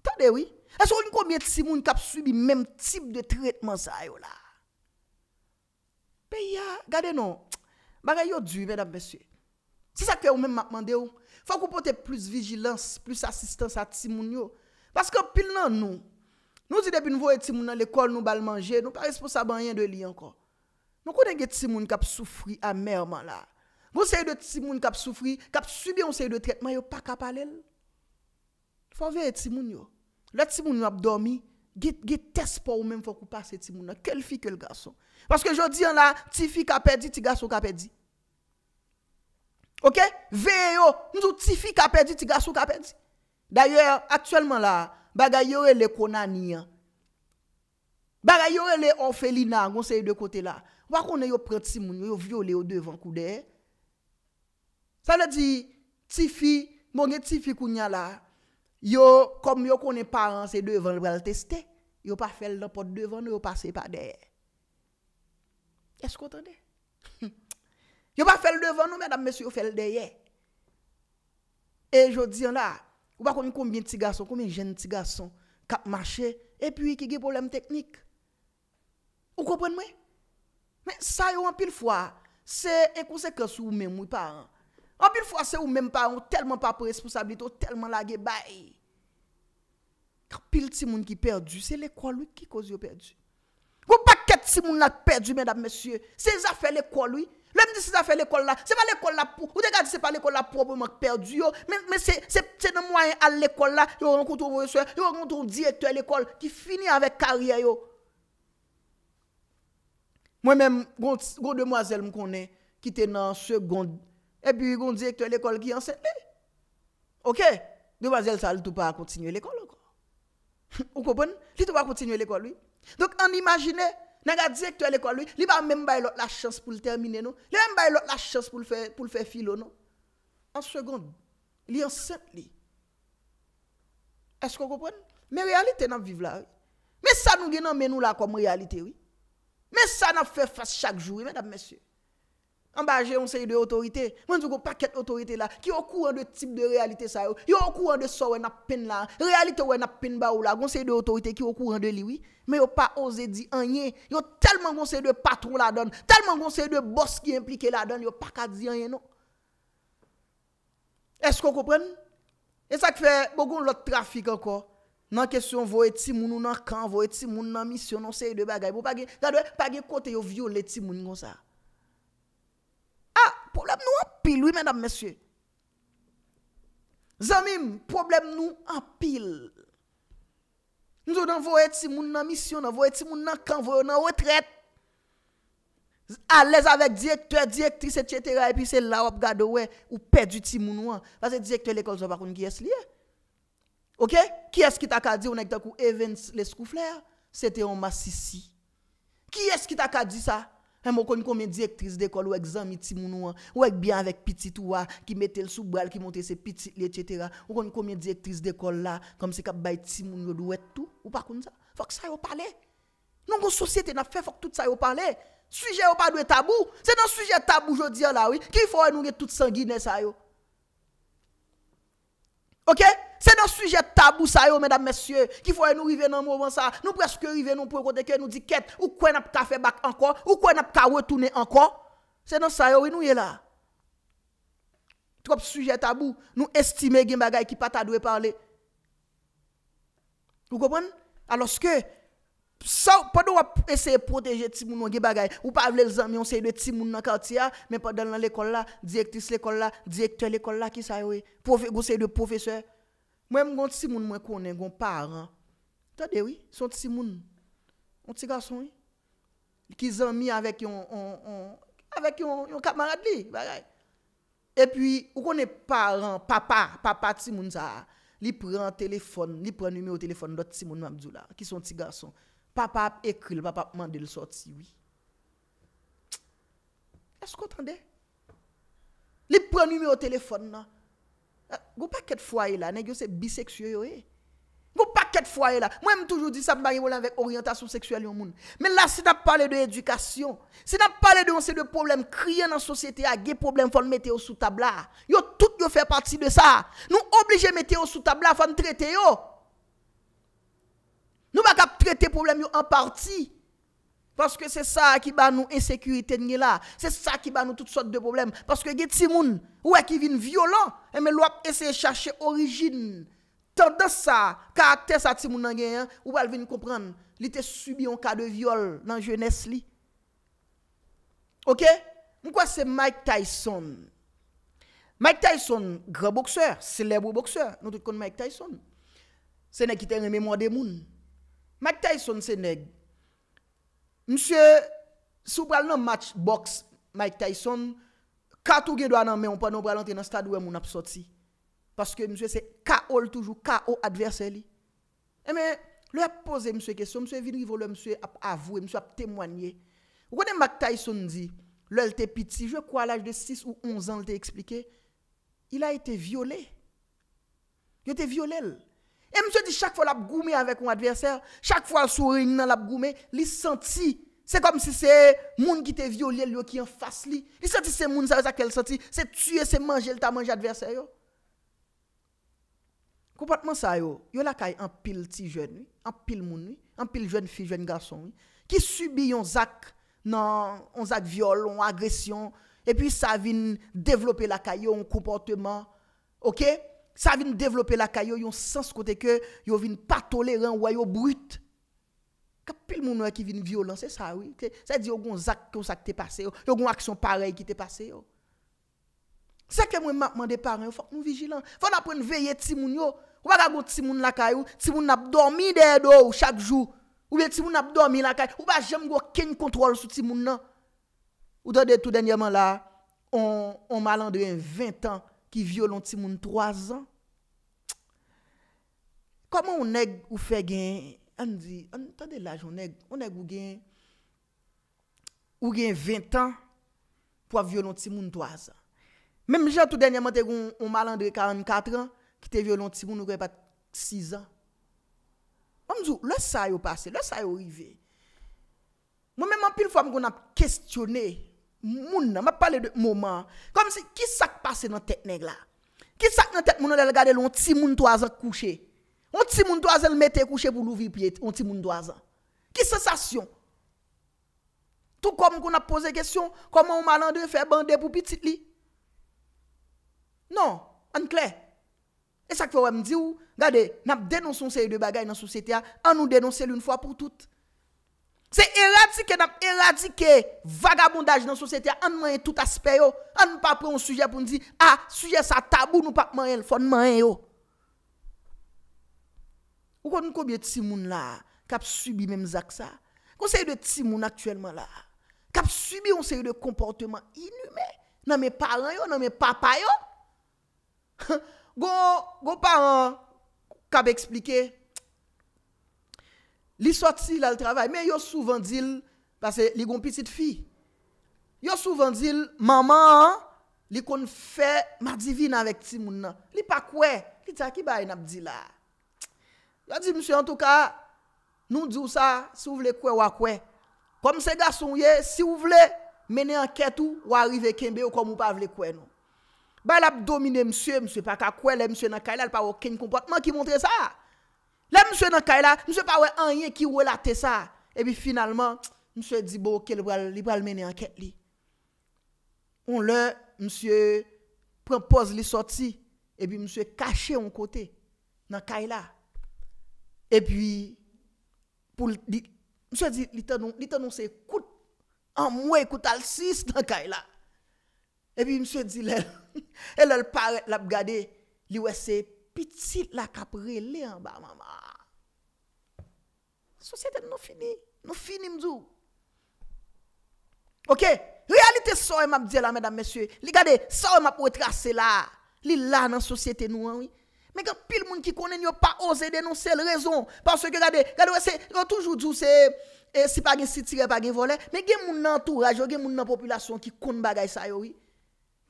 Tade, oui? E son konmye tsimoun kap subi men tip de tretman sa yo la? Pè ya, gade nou, bagay yo dwi mèd ap besye. Si sa kè ou mèm makman de ou, fò kou pote plus vigilans, plus asistans a timoun yo. Paske pil nan nou, nou zide bin vou e timoun nan lekol nou bal manje, nou pa responsa ban yen de li ankon. Nou kou denge timoun kap soufri amèrman la. Moun sey de timoun kap soufri, kap subi moun sey de tretman yo pa kap alen. Fò ve e timoun yo, la timoun yo ap dormi. Ge tes pa ou men fok ou pase ti mou nan. Kel fi, kel gason. Paske jo di an la, ti fi ka pedi, ti gason ka pedi. Ok? Ve yo, nou ti fi ka pedi, ti gason ka pedi. Darye, aktuelman la, bagay yo e le konan nyan. Bagay yo e le ofeli nan, gonsen yon de kote la. Wakon e yo pre ti mou, yo viole yo devan kou de. Sa le di, ti fi, moun e ti fi kou nyan la. Yo, kom yo konen paran se devan lwen lwèl testè, yo pa fèl nan pot devan nou, yo pa se pa dèyè. Esko tèdè? Yo pa fèl devan nou, mèdam mèsyo, yo fèl dèyè. E jodi yon la, ou pa konen konbien tiga son, konen jen tiga son, kap mache, epi ki ge problem teknik. Ou kopwen mwen? Men, sa yo an pil fwa, se ekosekè sou mèm mwen paran. En pile fois, c'est ou même pas, ou tellement pas pour responsabilité, tellement la bay. Quand pile de monde qui perdu, c'est l'école qui cause yon perdu. Vous pas quatre si moun la perdu, mesdames, messieurs. C'est Ces affaires l'école, lui. L'homme dit ces affaires l'école là, c'est pas l'école là pour. Vous regardez, c'est pas l'école là proprement perdu, yo. Mais, mais c'est dans moyen à l'école là, yo rencontre un professeur, yo rencontre un directeur l'école qui finit avec carrière, yo. Moi-même, une demoiselle me connaît qui était dans seconde epi yon direktye l'ekol ki yon sent li. Ok, dewa zel sa l'itou pa a kontinye l'ekol lakon. Ou kopon? L'itou pa a kontinye l'ekol li. Dok an imagine, naga direktye l'ekol li, li ba mèm bay lòk la chans pou l'termine nou, li mèm bay lòk la chans pou l'fè filo nou. An segon, li yon sent li. Esko kopon? Mè realite nan viv la. Mè sa nou gen nan menou la kom realite wè. Mè sa nan fè fès chak jouri, mè nan mè sè. Ambaje yon se yi de otorite, mwen di yo paket otorite la, ki yo kouwen de tip de realite sa yo, yo kouwen de so wè na pen la, realite wè na pen ba ou la, yon se yi de otorite ki yo kouwen de liwi, men yo pa oze di anye, yon telman yon se yi de patron la don, telman yon se yi de boss ki implike la don, yon pakad di anye nou. Esko koupren? Esak fe, gokoun lot trafik anko, nan kesyon voe timoun ou nan kan, voe timoun nan misyon, yon se yi de bagay, pou pagi konti yo viole timoun yon sa. nous en pile, oui, mesdames, messieurs. Zamim, problème nous en pile. Nous avons envoyé si dans la mission, nous envoyé si moun en camp, en retraite. À l'aise avec directeur, directrice, etc. Et puis c'est là où on regarde ou perd du ti Parce que directeur l'école, ça va qui est lié. OK Qui est-ce qui t'a dit on est Evans les C'était en Massissi. Qui est-ce qui t'a dit ça vous avez combien directrice d'école ou examen ti moun ou bien avec petit toi qui mettait le sous bral qui montent ses petits etc. Ou avez combien directrice d'école là comme si vous avez ti moun tout ou pas comme ça. il Faut que ça yo parler. Non une société n'a fait faut que tout ça yo Le Sujet ou pas de tabou, c'est dans sujet tabou dis là oui, Qui faut nous tout guiné ça OK C'est dans sujet tabou ça yo mesdames messieurs Qui faut nous arriver dans moment ça. Nous presque arriver nous pour côté que nous dit quête ou quoi n'a pas faire bac encore ou quoi n'a pas retourner encore. C'est dans ça yo nous est là. Trop sujet tabou, nous estimer gen bagay qui pas ta parler. Vous comprenez Alors que ça pendant on essayer de protéger ti moun Vous bagay ou pas vle les amis on sait de ti moun dans quartier mais pendant l'école là directrice l'école là directeur l'école là qui ça oui professeur de professeur moi gon ti moun moi connais gon parent attendez oui son ti moun un petit garçon qui zami avec yon, on, avec un camarade li et puis ou connaît parent papa papa ti moun ça li prend téléphone li prend numéro téléphone d'autres ti moun dit là qui sont petits garçons papa écrit, le papa demandé le sortir, oui. Est-ce qu'on entendait? Les prend numéro téléphone, non? pas pas de foyer là, Vous c'est bisexuel eh. Gon pas de foyer là. Moi même toujours dit ça marié avec orientation sexuelle Mais là si t'a parlé de éducation, si t'a parlé de on de problèmes crier dans la société a ah, des problèmes faut mettre sous table là. Ah. Yo tout yo fait partie de ça. Nous obligés mettre sous table pour ah, faut traiter yo. Nous pas problèmes problème en partie. Parce que c'est ça qui bat nous insécurité là. C'est ça qui bat nous toutes sortes de problèmes. Parce que les gens moun, ouais, qui viennent violents, et eh, mais l'op essayer de chercher origine. Tendance ça, caractère ça ti moun nan hein, ou va venir comprendre, il était subi un cas de viol dans jeunesse li. OK Pourquoi c'est Mike Tyson Mike Tyson, grand boxeur, célèbre boxeur. Nous tout connaissons Mike Tyson. C'est qui t'a mémoire des mouns. Mike Tyson, c'est nègre. Monsieur, si vous prenez un match box Mike Tyson, quand vous avez un mais on peut pas entrer dans le stade où on a sorti. Parce que monsieur, c'est KO toujours, KO adversaire. Et eh mais, le posé monsieur question, monsieur vient M. monsieur a avoué, monsieur a témoigné. Vous connaissez Mike Tyson dit, le était petit, je crois à l'âge de 6 ou 11 ans, il t'a expliqué, il a été violé. Il a été violé. Et monsieur dit, chaque fois, il goumé avec un adversaire, chaque fois, le sourire, il a goumé, il senti. C'est comme si c'est monde qui t'a violé, lui qui en face lui. Il sentit c'est monde ça qu'elle senti, c'est tuer, c'est manger, il t'a mangé adversaire Comportement ça yo, yo la caille en pile petit jeune, en pile moun, en pile jeune fille, jeune garçon qui subit un zac non, un zac viol, une agression et puis ça vient développer la caille un comportement OK ça vient développer la caillou yon sens côté que yo vient pas tolérant ou yo brut Kapil moun qui vient violent c'est ça oui ça dit gon zak kon ça qui passe passé yo gon action pareil qui t'est passé c'est que moi m'a demandé parents faut nous vigilant faut apprendre veiller ti moun yo ou pas gon ti moun la caillou ti moun n'a dormi derrière do chaque jour ou bien ti moun n'a dormi la caillou ou pas jamais gon aucun contrôle sur ti moun nan ou de tout dernièrement là on on malandré 20 ans ki violon ti moun 3 an, koman ou neg ou fe gen, an di, an tande laj, ou gen 20 an, pou a violon ti moun 3 an. Mem jè tout denye, mwen te gen ou malan de 44 an, ki te violon ti moun, ou gen pat 6 an. Mwen mzou, lè sa yo pase, lè sa yo rive. Mwen mwen pil fòm goun ap kestyone, Moun nan, ma pale de mouman. Kom si, ki sak pase nan tek neg la? Ki sak nan tek moun nan el gade loun ti moun toazan kouche? Loun ti moun toazan l mette kouche pou louvi pi ete? Loun ti moun toazan? Ki se sasyon? Tou kom kon ap pose kesyon, koman ou malande fè bandè pou pitit li? Non, an kle. E sak fè wè m di ou? Gade, nan ap denonson se yu de bagay nan sou sete ya, an nou denonsen loun fwa pou tout. Se eradike nam eradike vagabondaj nan sosyete an manye tout asper yo. An nou pa proun suje pou nou di, ah suje sa tabou nou pa manye, fon manye yo. Ou kon nou kobye tsi moun la, kap subi menm zak sa. Kon se yon de tsi moun aktuelman la, kap subi yon se yon de komporteman inume, nan men paran yo, nan men papa yo. Gon, gon paran, kap explike yo. li soti la l trabay, men yo souvan dil, pase li goun pitit fi, yo souvan dil, maman, li kon fè, ma divina vek ti moun nan, li pa kwe, li tsa ki bay nan ap di la, la di msè an tou ka, nou di ou sa, si ou vle kwe wakwe, kom se gason ye, si ou vle, mene an ket ou, wari ve kenbe ou kom ou pa vle kwe nou, bay la ap domine msè, msè pa kakwe, msè nan kailal pa waken kompotman ki montre sa, La mswe nan kaila, mswe pa we an yen ki we late sa. Ebi finalman, mswe di bo ke li pral mene anket li. On le, mswe pren poz li soti. Ebi mswe kache yon kote nan kaila. Ebi mswe di li tanon se kout an mwen kout al sis nan kaila. Ebi mswe di le, el el pare lab gade li we se pitit la kapre li an ba mama. Sosyete nou fini, nou fini mdou. Ok, realite soye map diye la, mèdam, mèsyou, li gade, soye map wè trase la, li la nan sosyete nou anwi. Mè gen pil moun ki kone, nyo pa ose denonsel rezon, panso ki gade, gade wè se, gen toujou djou se, si pa gen sitire, pa gen volen, mè gen moun nan entouraj yo, gen moun nan populasyon ki kon bagay sa yo wè.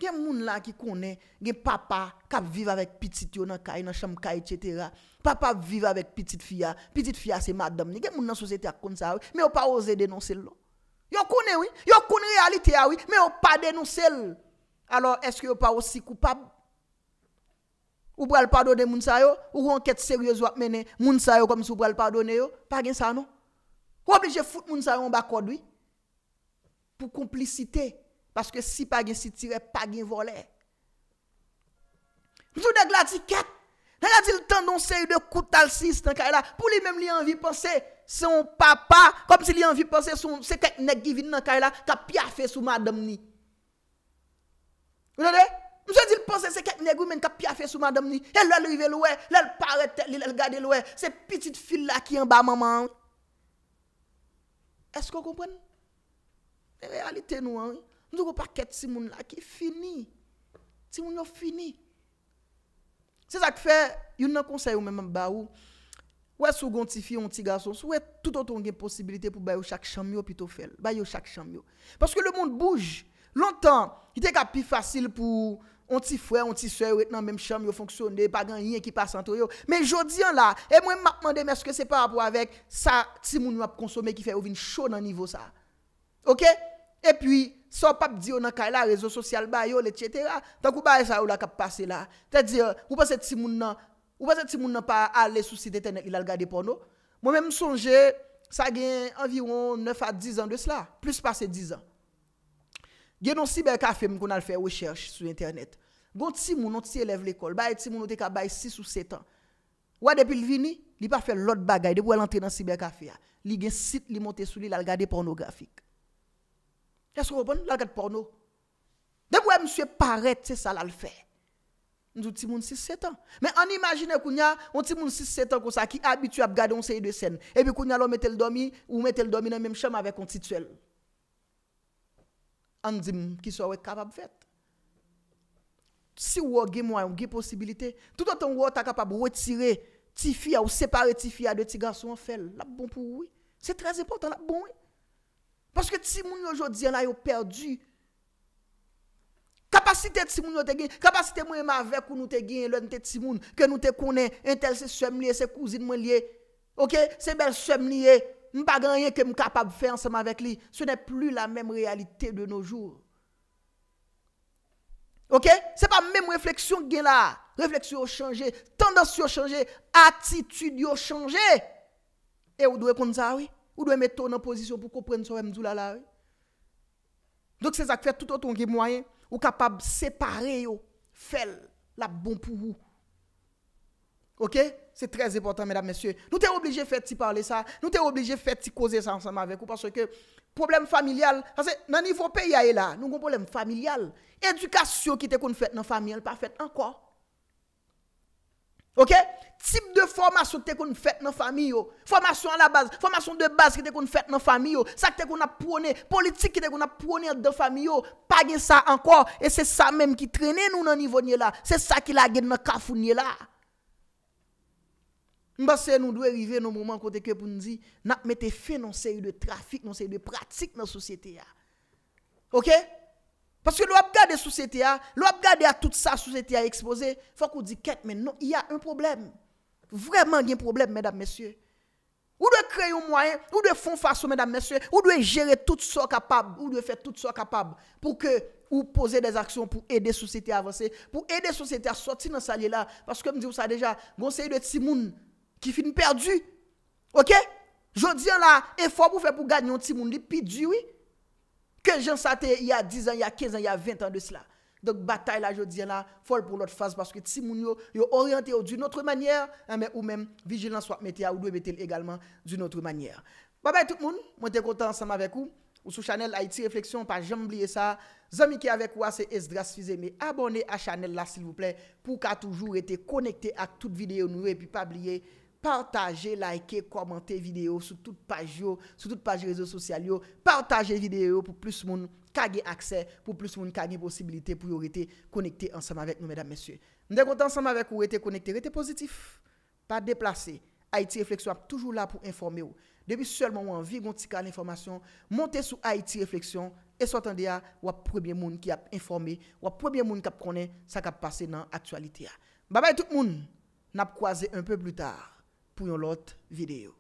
Gen moun lan ki kone, gen papa, kap viv avèk pitit yo nan kay, nan cham kay, etc., papa vivre avec petite fille, petite fille c'est madame, Ni y a dans la société comme ça, mais on pas osé dénoncer le Yo connaît oui, yo connaît réalité oui, mais on pas dénoncer Alors est-ce que pas aussi coupable Ou pral pardonner moun sa yo, ou enquête sérieuse ou mener moun sa yo comme si ou pral pardonner yo, pas gen ça non. Ou obligé foutre moun sa yo en bas oui. Pour complicité parce que si pas gen si tire pas gen voler. Jou de glatiquette E la di l tan don se yu de koutal sis nan kare la. Pou li men li anvi pwese son papa. Kom si li anvi pwese se kek neg givin nan kare la. Ka pya fe sou madam ni. Mwen anvi? Mwen anvi pwese se kek neg ou men ka pya fe sou madam ni. El lalive loue. El lal parete li lal gade loue. Se pitit fil la ki yon ba maman. E skon kompwen? E realite nou anvi. Mwen anvi kwa paket si moun la ki. Fini. Si moun yo fini. Se sak fe, yon nan konsey ou menman ba ou, wè sou gonti fi, wè tout an ton gen posibilite pou bay ou chak chanm yo pito fel. Bay ou chak chanm yo. Paske le moun bouj, lontan, yon ten ka pi fasil pou onti fwe, onti swe, wè nan menm chanm yo fonksyon de, pa gan yon ekipa santo yo. Men jodi an la, e mwen ma pman de merske se pa apwa avek sa ti moun wap konsome ki fe ou vin chon nan nivo sa. Ok? E pwi, son pap diyo nan ka la rezo sosyal ba yo le tjetera, tan kou ba e sa ou la kap pase la. Tè diyo, ou pa se timoun nan, ou pa se timoun nan pa ale sou site tenè ilal gade porno. Mwen mè msonje, sa gen environ 9 a 10 an de s'la, plus pase 10 an. Genon siberkafe mwen kon al fè wechèrche sou internet. Gon timoun nan ti elev l'ekol, baye timoun nan te ka baye 6 ou 7 an. Ou a depil vini, li pa fè lot bagay, de pou el antre nan siberkafe ya. Li gen sit li monte sou li lal gade porno grafik. Ya sou wopon, lakat porno. Dek wè mswe paret se sa lal fè. Ndou ti moun 6-7 an. Mè an imagine kou nya, moun ti moun 6-7 an konsa ki abitua ap gade on hmm, se yi de sen. Ebi kou nya lò mèt el domi, ou mèt el domi nan mèm chèm avè kontituel. An dim ki sou wè kapab fèt. Si wò gè mwè, yon gè posibilite, tout an ton wò ta kapab wè tire ti fia ou separe ti fia de ti gansou an fèl, lak bon pou wè. Se trez epotan lak bon wè. Paske ti moun yo jodi an la yo perdi. Kapasite ti moun yo te gen, kapasite moun yo ma vek ou nou te gen, lèn te ti moun, ke nou te konen, entel se sem liye, se kouzin moun liye. Ok? Se bel sem liye, mpa ganyen ke m kapab fè ansem avèk li. Se nè plu la mèm realite de nou jour. Ok? Se pa mèm refleksyon gen la. Refleksyon yo chanje, tendansyon yo chanje, atitud yo chanje. E ou dwe kon sa wè? Ou dwen met ton nan pozisyon pou kou pren sou remzou la la? Dok se zak fè tout an ton ki mwoyen, ou kapab separe yo, fèl la bon pou ou. Ok? Se trez epotan, medan mesye. Nou te oblije fè ti parle sa, nou te oblije fè ti koze sa ansanman vek ou, paswe ke problem familial, nan nivou pe yae la, nou kon problem familial, edukasyon ki te kon fèt nan familial, pa fèt anko. OK Type de formation que tu fait dans la famille. Formation à la base. Formation de base que tu fait dans la famille. Ça que tu as prôné. Politique que tu as dans la famille. Pas de ça encore. Et c'est ça même qui traîne nous dans le niveau là. C'est ça qui la dans le de là. Parce que nous devons arriver dans le moment où que nous dire, nous mettons fin dans série de trafic, dans série de pratiques dans la société. OK? Parce que l'on la société, l'on a à toute sa société à exposer, faut qu'on dise qu'il non, il y a un problème. Vraiment, il y a un problème, mesdames, messieurs. Ou devez créer un moyen, vous devez faire façon, mesdames, messieurs, vous devez gérer tout ce capable, ou de faire tout ce capable pour que vous posiez des actions pour aider la société à avancer, pour aider la société à sortir dans sa là Parce que je dis ça déjà, conseil de Timoun qui finit perdu. Ok? Je dis là, effort pour faire pour gagner un Timoun, les dur, oui. Ke jansate y a 10 an, y a 15 an, y a 20 an de sila. Donk batay la jodi y a la, fol pou lot faz, paske ti moun yo, yo oryante yo d'une otre manyer, anmen ou men, vigilans wap mette ya, ou do mette l'egalman d'une otre manyer. Ba bon, bay tout moun, mwen te konta ansama vek ou, ou sou chanel, hay ti refleksyon, pa janm blye sa, zami ki avek wase, es dras fize, me abone a chanel la sil vouple, pou ka toujou rete konekte ak tout videyo noue, pi pa blye. partaje, like, komante video sou tout page yo, sou tout page rezo sosyal yo, partaje video pou plus moun kage aksè, pou plus moun kage posibilite pou yo rete konekte ansanm avèk nou, mèdam mèsyè. Mdèk wote ansanm avèk ou rete konekte, rete pozitif, pa deplase. Haiti Reflexion ap toujou la pou informe yo. Depi sel moun anvi gontika l'informasyon, monte sou Haiti Reflexion e sou atan de ya wap prebyen moun ki ap informe, wap prebyen moun kap konen sa kap pase nan aktualite ya. Baba etout moun, nap kwaze un peu blu tar, pou yon lot videyo.